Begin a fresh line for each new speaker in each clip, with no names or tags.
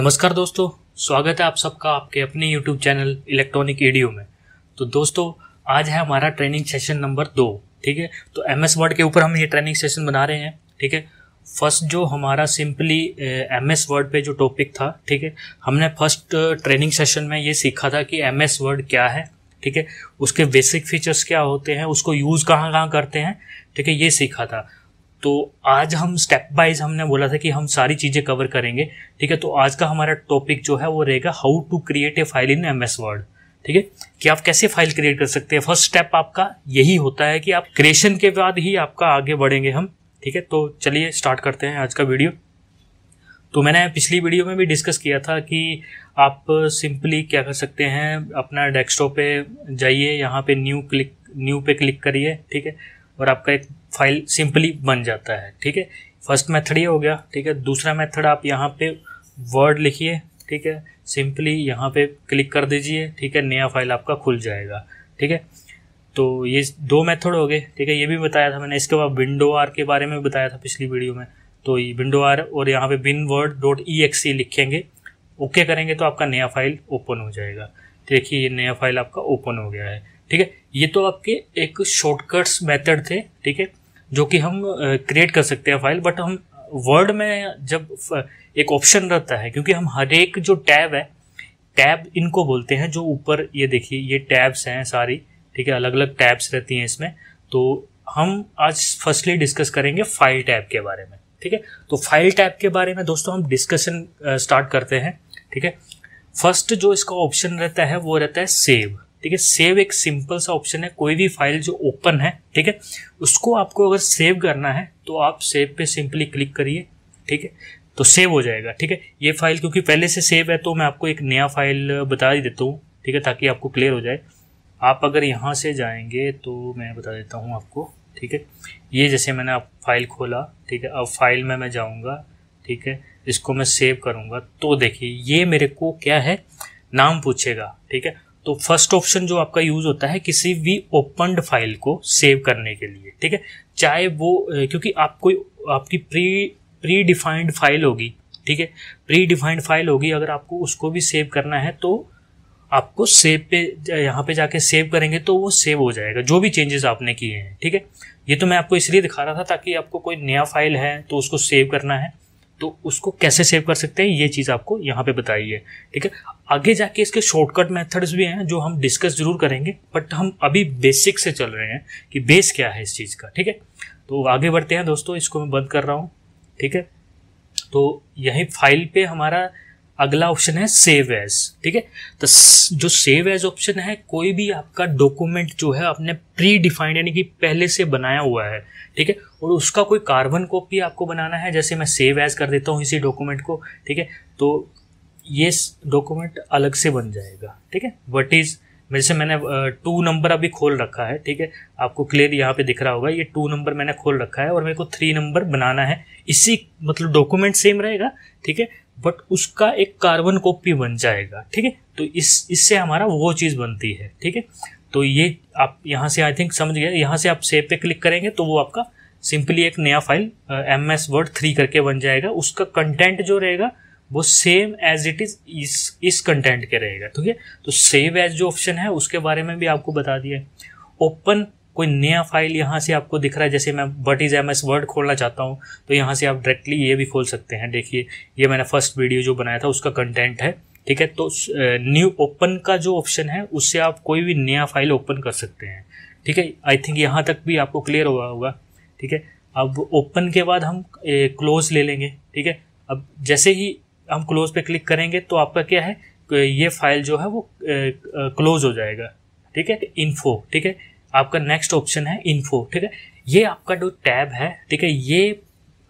नमस्कार दोस्तों स्वागत है आप सबका आपके अपने YouTube चैनल इलेक्ट्रॉनिक एडियो में तो दोस्तों आज है हमारा ट्रेनिंग सेशन नंबर दो ठीक है तो एम एस वर्ड के ऊपर हम ये ट्रेनिंग सेशन बना रहे हैं ठीक है फर्स्ट जो हमारा सिंपली एम एस वर्ड पे जो टॉपिक था ठीक है हमने फर्स्ट ट्रेनिंग सेशन में ये सीखा था कि एम एस वर्ड क्या है ठीक है उसके बेसिक फीचर्स क्या होते हैं उसको यूज़ कहाँ कहाँ करते हैं ठीक है ये सीखा था तो आज हम स्टेप बाइज हमने बोला था कि हम सारी चीज़ें कवर करेंगे ठीक है तो आज का हमारा टॉपिक जो है वो रहेगा how to create a file in M S Word ठीक है कि आप कैसे फाइल क्रिएट कर सकते हैं फर्स्ट स्टेप आपका यही होता है कि आप क्रिएशन के बाद ही आपका आगे बढ़ेंगे हम ठीक है तो चलिए स्टार्ट करते हैं आज का वीडियो तो मैंने पिछली वीडियो में भी डिस्कस किया था कि आप सिंपली क्या कर सकते हैं अपना डेस्कटॉप पे जाइए यहाँ पे न्यू क्लिक न्यू पे क्लिक करिए ठीक है और आपका एक फाइल सिंपली बन जाता है ठीक है फर्स्ट मेथड ये हो गया ठीक है दूसरा मेथड आप यहाँ पे वर्ड लिखिए ठीक है सिंपली यहाँ पे क्लिक कर दीजिए ठीक है नया फाइल आपका खुल जाएगा ठीक है तो ये दो मेथड हो गए ठीक है ये भी बताया था मैंने इसके बाद विंडो आर के बारे में बताया था पिछली वीडियो में तो ये विंडो आर और यहाँ पे bin word dot E X C लिखेंगे ओके करेंगे तो आपका नया फाइल ओपन हो जाएगा तो देखिए ये नया फाइल आपका ओपन हो गया है ठीक है ये तो आपके एक शॉर्टकट्स मेथड थे ठीक है जो कि हम क्रिएट कर सकते हैं फाइल बट हम वर्ड में जब एक ऑप्शन रहता है क्योंकि हम हर एक जो टैब है टैब इनको बोलते हैं जो ऊपर ये देखिए ये टैब्स हैं सारी ठीक है अलग अलग टैब्स रहती हैं इसमें तो हम आज फर्स्टली डिस्कस करेंगे फाइल टैब के बारे में ठीक है तो फाइल टैब के बारे में दोस्तों हम डिस्कशन स्टार्ट करते हैं ठीक है फर्स्ट जो इसका ऑप्शन रहता है वो रहता है सेव ठीक है सेव एक सिंपल सा ऑप्शन है कोई भी फाइल जो ओपन है ठीक है उसको आपको अगर सेव करना है तो आप सेव पे सिंपली क्लिक करिए ठीक है तो सेव हो जाएगा ठीक है ये फाइल क्योंकि पहले से सेव है तो मैं आपको एक नया फाइल बता ही देता हूँ ठीक है ताकि आपको क्लियर हो जाए आप अगर यहाँ से जाएंगे तो मैं बता देता हूँ आपको ठीक है ये जैसे मैंने आप फाइल खोला ठीक है अब फाइल में मैं जाऊँगा ठीक है इसको मैं सेव करूँगा तो देखिए ये मेरे को क्या है नाम पूछेगा ठीक है तो फर्स्ट ऑप्शन जो आपका यूज होता है किसी भी ओपनड फाइल को सेव करने के लिए ठीक है चाहे वो क्योंकि आप कोई आपकी प्री प्री डिफाइंड फाइल होगी ठीक है प्री डिफाइंड फाइल होगी अगर आपको उसको भी सेव करना है तो आपको सेव पे यहाँ पे जाके सेव करेंगे तो वो सेव हो जाएगा जो भी चेंजेस आपने किए हैं ठीक है ये तो मैं आपको इसलिए दिखा रहा था ताकि आपको कोई नया फाइल है तो उसको सेव करना है तो उसको कैसे सेव कर सकते हैं ये चीज़ आपको यहाँ पे बताई है ठीक है आगे जाके इसके शॉर्टकट मेथड्स भी हैं जो हम डिस्कस जरूर करेंगे बट हम अभी बेसिक से चल रहे हैं कि बेस क्या है इस चीज़ का ठीक है तो आगे बढ़ते हैं दोस्तों इसको मैं बंद कर रहा हूँ ठीक है तो यही फाइल पे हमारा अगला ऑप्शन है सेव एज ठीक है तो जो सेव एज ऑप्शन है कोई भी आपका डॉक्यूमेंट जो है आपने प्री डिफाइंड यानी कि पहले से बनाया हुआ है ठीक है और उसका कोई कार्बन कॉपी आपको बनाना है जैसे मैं सेव एज कर देता हूँ इसी डॉक्यूमेंट को ठीक है तो ये डॉक्यूमेंट अलग से बन जाएगा ठीक है वट इज़ जैसे मैंने टू नंबर अभी खोल रखा है ठीक है आपको क्लियर यहाँ पे दिख रहा होगा ये टू नंबर मैंने खोल रखा है और मेरे को थ्री नंबर बनाना है इसी मतलब डॉक्यूमेंट सेम रहेगा ठीक है बट उसका एक कार्बन कॉपी बन जाएगा ठीक है तो इस इससे हमारा वो चीज़ बनती है ठीक है तो ये आप यहाँ से आई थिंक समझ गए यहाँ से आप सेव पे क्लिक करेंगे तो वो आपका सिंपली एक नया file M S Word three करके बन जाएगा उसका कंटेंट जो रहेगा वो सेम एज इट इज इस इस कंटेंट के रहेगा ठीक है तो सेव एज जो ऑप्शन है उसके बारे में भी आपको बता दिया ओपन कोई नया फाइल यहाँ से आपको दिख रहा है जैसे मैं what is M S Word खोलना चाहता हूँ तो यहाँ से आप डायरेक्टली ये भी खोल सकते हैं देखिए ये मैंने फर्स्ट वीडियो जो बनाया था उसका कंटेंट है ठीक है तो न्यू uh, ओपन का जो ऑप्शन है उससे आप कोई भी नया फाइल ओपन कर सकते हैं ठीक है आई थिंक यहाँ तक भी आपको क्लियर हुआ होगा ठीक है अब ओपन के बाद हम क्लोज ले लेंगे ठीक है अब जैसे ही हम क्लोज पे क्लिक करेंगे तो आपका क्या है ये फाइल जो है वो क्लोज हो जाएगा ठीक है इन्फो ठीक है आपका नेक्स्ट ऑप्शन है इन्फो ठीक है ये आपका जो टैब है ठीक है ये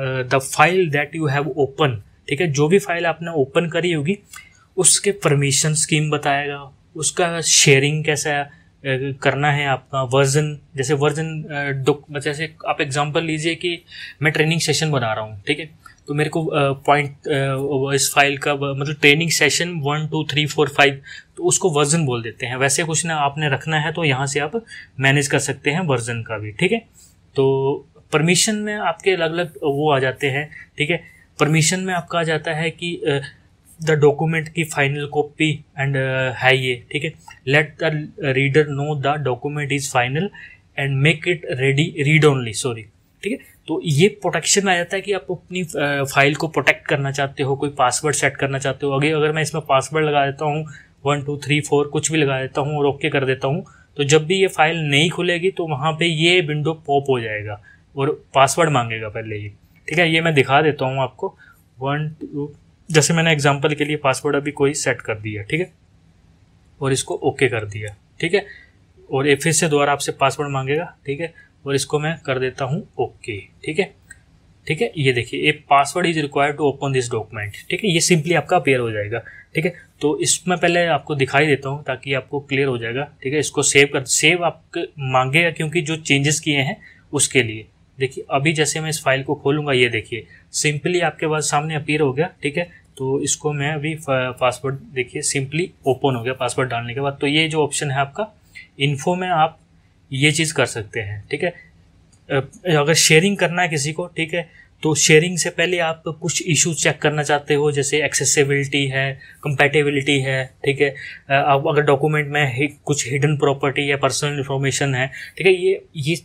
the file that you have open ठीक है जो भी फाइल आपने ओपन करी होगी उसके परमिशन स्कीम बताएगा उसका शेयरिंग कैसा है करना है आपका वर्जन जैसे वर्जन जैसे आप एग्जांपल लीजिए कि मैं ट्रेनिंग सेशन बना रहा हूँ ठीक है तो मेरे को पॉइंट इस फाइल का मतलब training session one two three four five तो उसको वर्जन बोल देते हैं वैसे कुछ ना आपने रखना है तो यहाँ से आप मैनेज कर सकते हैं वर्जन का भी ठीक है तो परमिशन में आपके अलग अलग वो आ जाते हैं ठीक है परमिशन में आपका आ जाता है कि द डॉक्यूमेंट की फाइनल कॉपी एंड है ये ठीक है let the reader know the document is final and make it ready read only sorry ठीक है तो ये प्रोटेक्शन आ जाता है कि आप अपनी फाइल को प्रोटेक्ट करना चाहते हो कोई पासवर्ड सेट करना चाहते हो अगे अगर मैं इसमें पासवर्ड लगा देता हूँ वन टू थ्री फोर कुछ भी लगा देता हूँ और ओके कर देता हूँ तो जब भी ये फाइल नहीं खुलेगी तो वहाँ पे ये विंडो पॉप हो जाएगा और पासवर्ड मांगेगा पहले ही ठीक है ये मैं दिखा देता हूँ आपको वन टू जैसे मैंने एग्जाम्पल के लिए पासवर्ड अभी कोई सेट कर दिया ठीक है और इसको ओके कर दिया ठीक है और एस से द्वारा आपसे पासवर्ड मांगेगा ठीक है और इसको मैं कर देता हूँ ओके ठीक है ठीक है ये देखिए a password is required to open this document ठीक है ये सिंपली आपका अपेयर हो जाएगा ठीक है तो इसमें पहले आपको दिखाई देता हूँ ताकि आपको क्लियर हो जाएगा ठीक है इसको सेव कर सेव आप मांगेगा क्योंकि जो चेंजेस किए हैं उसके लिए देखिए अभी जैसे मैं इस फाइल को खोलूँगा ये देखिए सिंपली आपके पास सामने अपेयर हो गया ठीक है तो इसको मैं अभी पासवर्ड देखिए सिंपली ओपन हो गया पासवर्ड डालने के बाद तो ये जो ऑप्शन है आपका इन्फो में आप ये चीज़ कर सकते हैं ठीक है अगर शेयरिंग करना है किसी को ठीक है तो शेयरिंग से पहले आप कुछ इशू चेक करना चाहते हो जैसे एक्सेसिबिलिटी है कंपेटेबिलिटी है ठीक है अब अगर डॉक्यूमेंट में कुछ हिडन प्रॉपर्टी या पर्सनल इन्फॉर्मेशन है ठीक है ये ये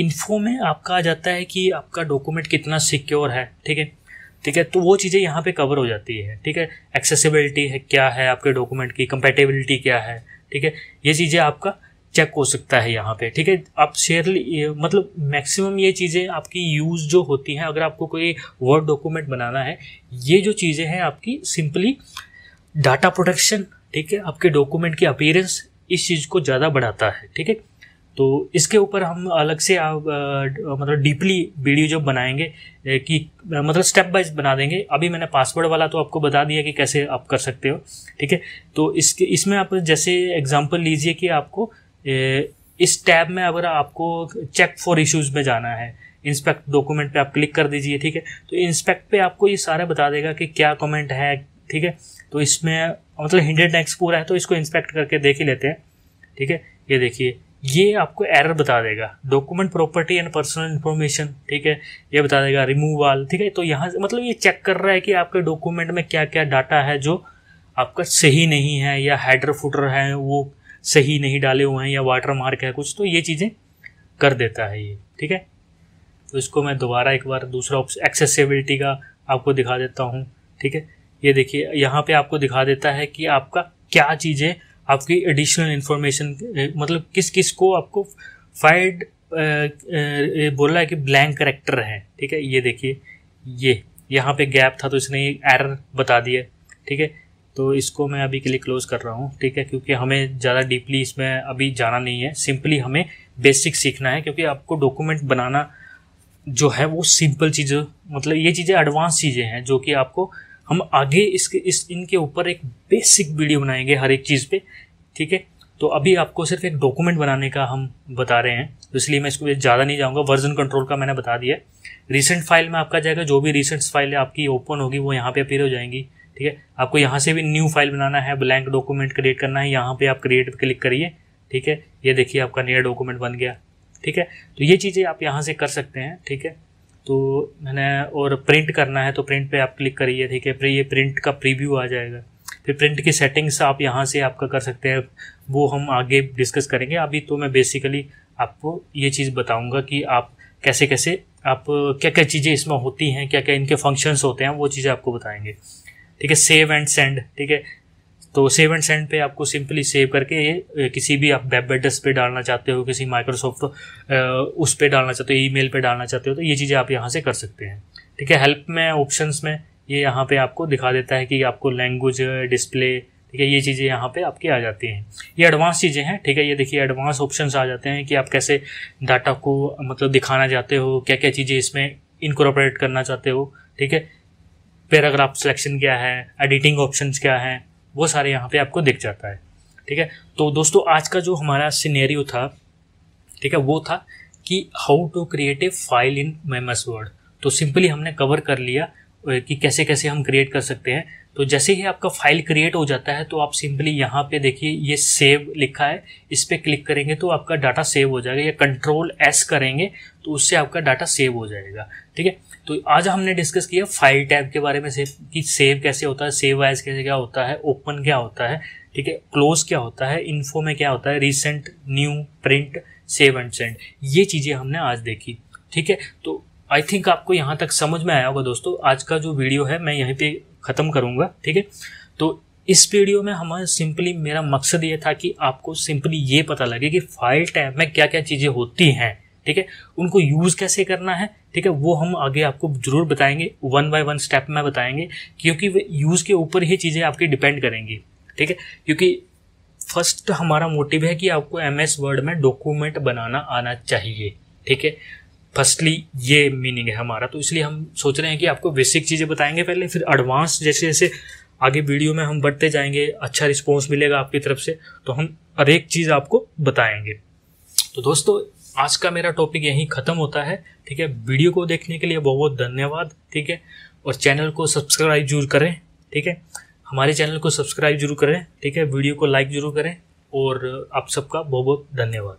इन्फो में आपका आ जाता है कि आपका डॉक्यूमेंट कितना सिक्योर है ठीक है ठीक है तो वो चीज़ें यहाँ पे कवर हो जाती है ठीक है एक्सेसिबिलिटी है क्या है आपके डॉक्यूमेंट की कंपेटेबिलिटी क्या है ठीक है ये चीज़ें आपका चेक हो सकता है यहाँ पे ठीक है आप शेयर मतलब मैक्सिमम ये चीज़ें आपकी यूज़ जो होती हैं अगर आपको कोई वर्ड डॉक्यूमेंट बनाना है ये जो चीज़ें हैं आपकी सिंपली डाटा प्रोटेक्शन ठीक है आपके डॉक्यूमेंट की अपीयरेंस इस चीज़ को ज़्यादा बढ़ाता है ठीक है तो इसके ऊपर हम अलग से आप मतलब डीपली वीडियो जो बनाएंगे कि मतलब स्टेप बाय बना देंगे अभी मैंने पासवर्ड वाला तो आपको बता दिया कि कैसे आप कर सकते हो ठीक है तो इसके इसमें आप जैसे एग्जांपल लीजिए कि आपको इस टैब में अगर आपको चेक फॉर इश्यूज में जाना है इंस्पेक्ट डॉक्यूमेंट पे आप क्लिक कर दीजिए ठीक है तो इंस्पेक्ट पे आपको ये सारा बता देगा कि क्या कमेंट है ठीक है तो इसमें मतलब हिंडेड नेक्स्ट पूरा है तो इसको इंस्पेक्ट करके देख ही लेते हैं ठीक है ये देखिए ये आपको एरर बता देगा document property and personal information ठीक है ये बता देगा रिमूव ठीक है तो यहाँ मतलब ये चेक कर रहा है कि आपके डॉक्यूमेंट में क्या क्या डाटा है जो आपका सही नहीं है या हेडर फुटर है वो सही नहीं डाले हुए हैं या वाटर मार्क है कुछ तो ये चीज़ें कर देता है ये ठीक है तो इसको मैं दोबारा एक बार दूसरा ऑप्शन एक्सेसिबिलिटी का आपको दिखा देता हूँ ठीक है ये देखिए यहाँ पे आपको दिखा देता है कि आपका क्या चीज़ें आपकी एडिशनल इन्फॉर्मेशन मतलब किस किस को आपको फाइड बोला है कि ब्लैंक करेक्टर है ठीक है ये देखिए ये यहाँ पे गैप था तो इसने एरर बता दिया ठीक है तो इसको मैं अभी के लिए क्लोज कर रहा हूँ ठीक है क्योंकि हमें ज़्यादा डीपली इसमें अभी जाना नहीं है सिंपली हमें बेसिक सीखना है क्योंकि आपको डॉक्यूमेंट बनाना जो है वो सिंपल चीज़ मतलब ये चीज़ें एडवांस चीज़ें हैं जो कि आपको हम आगे इसके इस इनके ऊपर एक बेसिक वीडियो बनाएंगे हर एक चीज़ पे ठीक है तो अभी आपको सिर्फ एक डॉक्यूमेंट बनाने का हम बता रहे हैं तो इसलिए मैं इसको ज़्यादा नहीं जाऊँगा वर्जन कंट्रोल का मैंने बता दिया रिसेंट फाइल में आपका जाएगा जो भी रिसेंट फाइल आपकी ओपन होगी वो यहाँ पर अपेयर हो जाएंगी ठीक है आपको यहाँ से भी न्यू फाइल बनाना है ब्लैंक डॉक्यूमेंट क्रिएट करना है यहाँ पे आप क्रिएट क्लिक करिए ठीक है ये देखिए आपका नया डॉक्यूमेंट बन गया ठीक है तो ये चीज़ें आप यहाँ से कर सकते हैं ठीक है तो मैंने और प्रिंट करना है तो प्रिंट पे आप क्लिक करिए ठीक है फिर ये प्रिंट का प्रीव्यू आ जाएगा फिर प्रिंट की सेटिंग्स आप यहाँ से आपका कर सकते हैं वो हम आगे डिस्कस करेंगे अभी तो मैं बेसिकली आपको ये चीज़ बताऊँगा कि आप कैसे कैसे आप क्या क्या चीज़ें इसमें होती हैं क्या क्या इनके फंक्शंस होते हैं वो चीज़ें आपको बताएंगे ठीक है सेव एंड सेंड ठीक है तो सेव एंड सेंड पे आपको सिंपली सेव करके ये किसी भी आप वेब एड्रेस पे डालना चाहते हो किसी माइक्रोसॉफ्ट उस पे डालना चाहते हो ईमेल पे डालना चाहते हो तो ये चीज़ें आप यहाँ से कर सकते हैं ठीक है हेल्प में ऑप्शंस में ये यहाँ पे आपको दिखा देता है कि आपको लैंग्वेज डिस्प्ले ठीक है ये चीज़ें यहाँ पे आपकी आ जाती हैं ये एडवांस चीज़ें हैं ठीक है ये देखिए एडवांस ऑप्शन आ जाते हैं कि आप कैसे डाटा को मतलब दिखाना चाहते हो क्या क्या चीज़ें इसमें इनकॉर्पोरेट करना चाहते हो ठीक है पैराग्राफ सिलेक्शन क्या है एडिटिंग ऑप्शंस क्या है वो सारे यहाँ पे आपको दिख जाता है ठीक है तो दोस्तों आज का जो हमारा सीनेरियो था ठीक है वो था कि how to create a file in M S Word तो सिंपली हमने कवर कर लिया कि कैसे कैसे हम क्रिएट कर सकते हैं तो जैसे ही आपका फाइल क्रिएट हो जाता है तो आप सिंपली यहाँ पे देखिए ये सेव लिखा है इस पर क्लिक करेंगे तो आपका डाटा सेव हो जाएगा या कंट्रोल एस करेंगे तो उससे आपका डाटा सेव हो जाएगा ठीक है तो आज हमने डिस्कस किया फाइल टैब के बारे में सेव कि सेव कैसे होता है सेव वाइज कैसे क्या होता है ओपन क्या होता है ठीक है क्लोज क्या होता है इन्फो में क्या होता है recent new print save and send ये चीज़ें हमने आज देखी ठीक है तो आई थिंक आपको यहाँ तक समझ में आया होगा दोस्तों आज का जो वीडियो है मैं यहीं पे ख़त्म करूँगा ठीक है तो इस वीडियो में हमारा सिंपली मेरा मकसद ये था कि आपको सिंपली ये पता लगे कि फाइल टैब में क्या क्या चीज़ें होती हैं ठीक है उनको यूज़ कैसे करना है ठीक है वो हम आगे आपको जरूर बताएंगे वन बाय वन स्टेप में बताएंगे क्योंकि यूज़ के ऊपर ही चीज़ें आपकी डिपेंड करेंगी ठीक है क्योंकि फर्स्ट हमारा मोटिव है कि आपको एम एस वर्ड में डॉक्यूमेंट बनाना आना चाहिए ठीक है फर्स्टली ये मीनिंग है हमारा तो इसलिए हम सोच रहे हैं कि आपको बेसिक चीज़ें बताएंगे पहले फिर एडवांस जैसे जैसे आगे वीडियो में हम बढ़ते जाएंगे अच्छा रिस्पॉन्स मिलेगा आपकी तरफ से तो हम हर एक चीज़ आपको बताएंगे तो दोस्तों आज का मेरा टॉपिक यहीं ख़त्म होता है ठीक है वीडियो को देखने के लिए बहुत बहुत धन्यवाद ठीक है और चैनल को सब्सक्राइब जरूर करें ठीक है हमारे चैनल को सब्सक्राइब जरूर करें ठीक है वीडियो को लाइक जरूर करें और आप सबका बहुत बहुत धन्यवाद